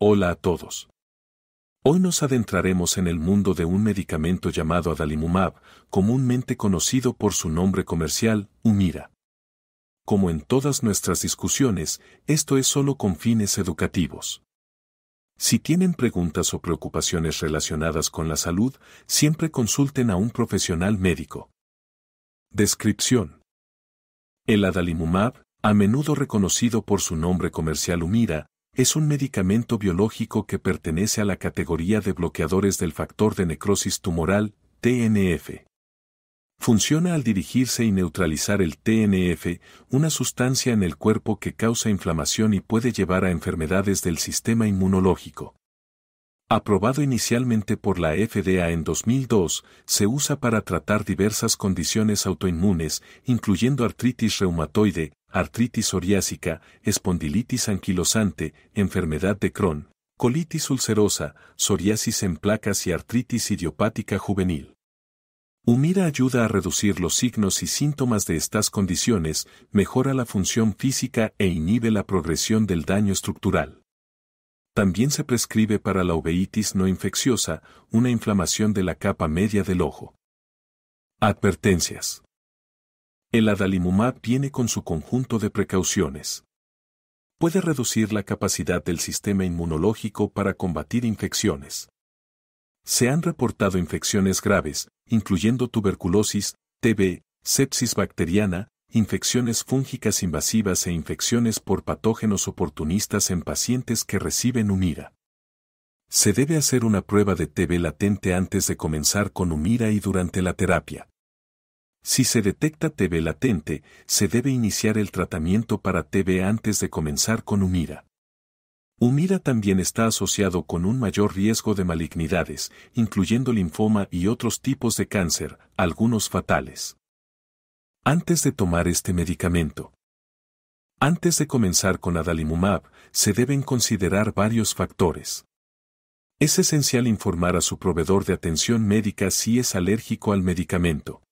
Hola a todos. Hoy nos adentraremos en el mundo de un medicamento llamado adalimumab, comúnmente conocido por su nombre comercial, Humira. Como en todas nuestras discusiones, esto es solo con fines educativos. Si tienen preguntas o preocupaciones relacionadas con la salud, siempre consulten a un profesional médico. Descripción. El adalimumab, a menudo reconocido por su nombre comercial Humira, es un medicamento biológico que pertenece a la categoría de bloqueadores del factor de necrosis tumoral, TNF. Funciona al dirigirse y neutralizar el TNF, una sustancia en el cuerpo que causa inflamación y puede llevar a enfermedades del sistema inmunológico. Aprobado inicialmente por la FDA en 2002, se usa para tratar diversas condiciones autoinmunes, incluyendo artritis reumatoide, artritis psoriásica, espondilitis anquilosante, enfermedad de Crohn, colitis ulcerosa, psoriasis en placas y artritis idiopática juvenil. Humira ayuda a reducir los signos y síntomas de estas condiciones, mejora la función física e inhibe la progresión del daño estructural. También se prescribe para la uveitis no infecciosa, una inflamación de la capa media del ojo. Advertencias. El adalimumab viene con su conjunto de precauciones. Puede reducir la capacidad del sistema inmunológico para combatir infecciones. Se han reportado infecciones graves, incluyendo tuberculosis, TB, sepsis bacteriana, infecciones fúngicas invasivas e infecciones por patógenos oportunistas en pacientes que reciben UMIRA. Se debe hacer una prueba de TB latente antes de comenzar con UMIRA y durante la terapia. Si se detecta TB latente, se debe iniciar el tratamiento para TB antes de comenzar con Humira. Humira también está asociado con un mayor riesgo de malignidades, incluyendo linfoma y otros tipos de cáncer, algunos fatales. Antes de tomar este medicamento, antes de comenzar con adalimumab, se deben considerar varios factores. Es esencial informar a su proveedor de atención médica si es alérgico al medicamento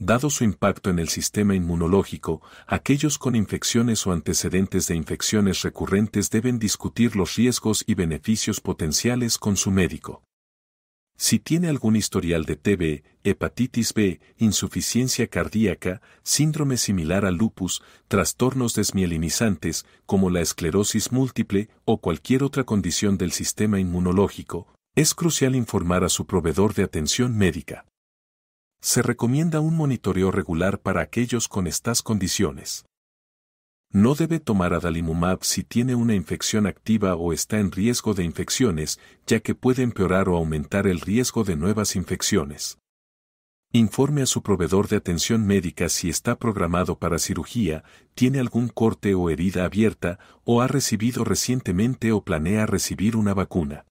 dado su impacto en el sistema inmunológico, aquellos con infecciones o antecedentes de infecciones recurrentes deben discutir los riesgos y beneficios potenciales con su médico. Si tiene algún historial de TB, hepatitis B, insuficiencia cardíaca, síndrome similar al lupus, trastornos desmielinizantes, como la esclerosis múltiple o cualquier otra condición del sistema inmunológico, es crucial informar a su proveedor de atención médica se recomienda un monitoreo regular para aquellos con estas condiciones. No debe tomar adalimumab si tiene una infección activa o está en riesgo de infecciones, ya que puede empeorar o aumentar el riesgo de nuevas infecciones. Informe a su proveedor de atención médica si está programado para cirugía, tiene algún corte o herida abierta, o ha recibido recientemente o planea recibir una vacuna.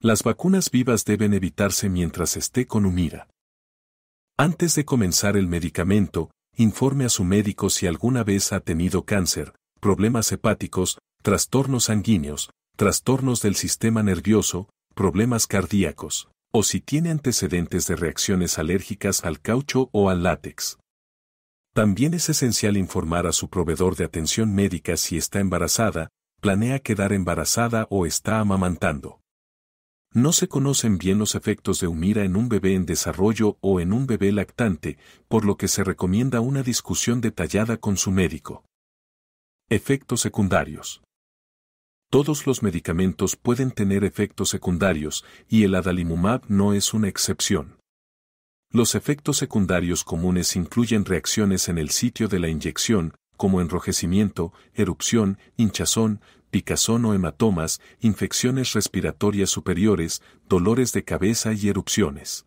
Las vacunas vivas deben evitarse mientras esté con humida. Antes de comenzar el medicamento, informe a su médico si alguna vez ha tenido cáncer, problemas hepáticos, trastornos sanguíneos, trastornos del sistema nervioso, problemas cardíacos, o si tiene antecedentes de reacciones alérgicas al caucho o al látex. También es esencial informar a su proveedor de atención médica si está embarazada, planea quedar embarazada o está amamantando. No se conocen bien los efectos de humira en un bebé en desarrollo o en un bebé lactante, por lo que se recomienda una discusión detallada con su médico. Efectos secundarios. Todos los medicamentos pueden tener efectos secundarios y el adalimumab no es una excepción. Los efectos secundarios comunes incluyen reacciones en el sitio de la inyección, como enrojecimiento, erupción, hinchazón, picazón o hematomas, infecciones respiratorias superiores, dolores de cabeza y erupciones.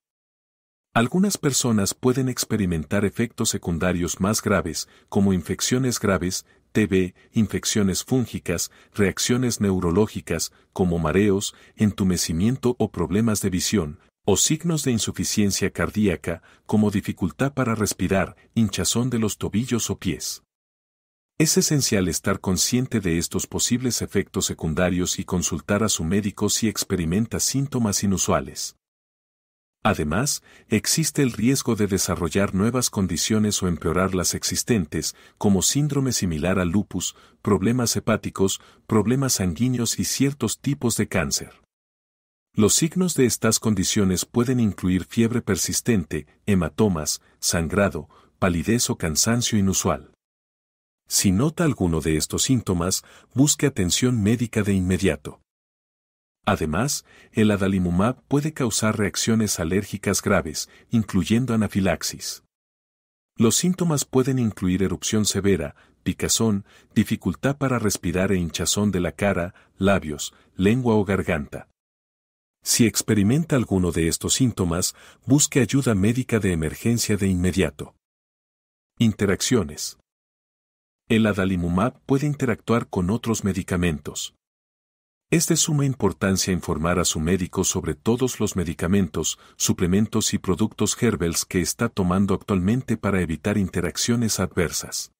Algunas personas pueden experimentar efectos secundarios más graves, como infecciones graves, TB, infecciones fúngicas, reacciones neurológicas, como mareos, entumecimiento o problemas de visión, o signos de insuficiencia cardíaca, como dificultad para respirar, hinchazón de los tobillos o pies. Es esencial estar consciente de estos posibles efectos secundarios y consultar a su médico si experimenta síntomas inusuales. Además, existe el riesgo de desarrollar nuevas condiciones o empeorar las existentes, como síndrome similar al lupus, problemas hepáticos, problemas sanguíneos y ciertos tipos de cáncer. Los signos de estas condiciones pueden incluir fiebre persistente, hematomas, sangrado, palidez o cansancio inusual. Si nota alguno de estos síntomas, busque atención médica de inmediato. Además, el adalimumab puede causar reacciones alérgicas graves, incluyendo anafilaxis. Los síntomas pueden incluir erupción severa, picazón, dificultad para respirar e hinchazón de la cara, labios, lengua o garganta. Si experimenta alguno de estos síntomas, busque ayuda médica de emergencia de inmediato. Interacciones. El adalimumab puede interactuar con otros medicamentos. Es de suma importancia informar a su médico sobre todos los medicamentos, suplementos y productos herbels que está tomando actualmente para evitar interacciones adversas.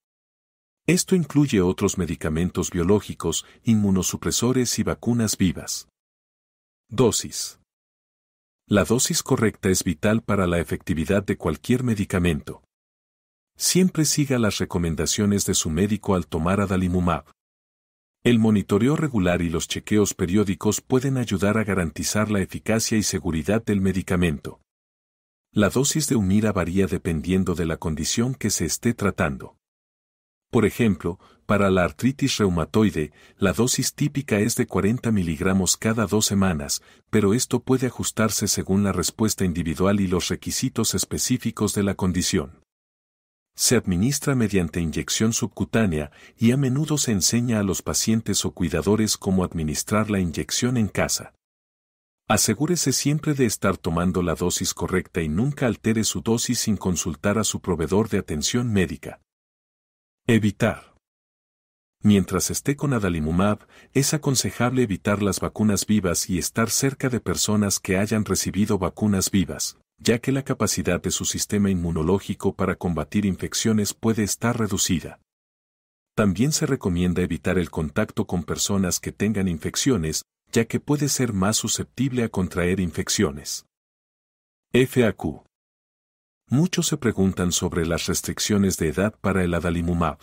Esto incluye otros medicamentos biológicos, inmunosupresores y vacunas vivas. Dosis. La dosis correcta es vital para la efectividad de cualquier medicamento. Siempre siga las recomendaciones de su médico al tomar adalimumab. El monitoreo regular y los chequeos periódicos pueden ayudar a garantizar la eficacia y seguridad del medicamento. La dosis de Humira varía dependiendo de la condición que se esté tratando. Por ejemplo, para la artritis reumatoide, la dosis típica es de 40 miligramos cada dos semanas, pero esto puede ajustarse según la respuesta individual y los requisitos específicos de la condición. Se administra mediante inyección subcutánea y a menudo se enseña a los pacientes o cuidadores cómo administrar la inyección en casa. Asegúrese siempre de estar tomando la dosis correcta y nunca altere su dosis sin consultar a su proveedor de atención médica. Evitar. Mientras esté con adalimumab, es aconsejable evitar las vacunas vivas y estar cerca de personas que hayan recibido vacunas vivas ya que la capacidad de su sistema inmunológico para combatir infecciones puede estar reducida. También se recomienda evitar el contacto con personas que tengan infecciones, ya que puede ser más susceptible a contraer infecciones. FAQ. Muchos se preguntan sobre las restricciones de edad para el adalimumab.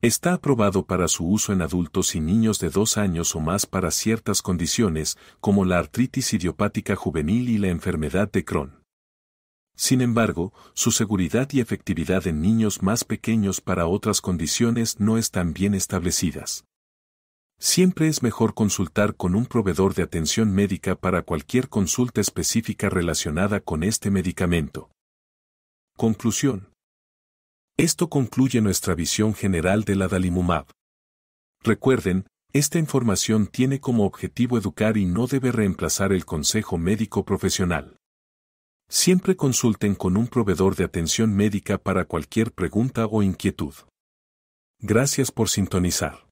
Está aprobado para su uso en adultos y niños de 2 años o más para ciertas condiciones, como la artritis idiopática juvenil y la enfermedad de Crohn. Sin embargo, su seguridad y efectividad en niños más pequeños para otras condiciones no están bien establecidas. Siempre es mejor consultar con un proveedor de atención médica para cualquier consulta específica relacionada con este medicamento. Conclusión. Esto concluye nuestra visión general de la Dalimumab. Recuerden, esta información tiene como objetivo educar y no debe reemplazar el consejo médico profesional. Siempre consulten con un proveedor de atención médica para cualquier pregunta o inquietud. Gracias por sintonizar.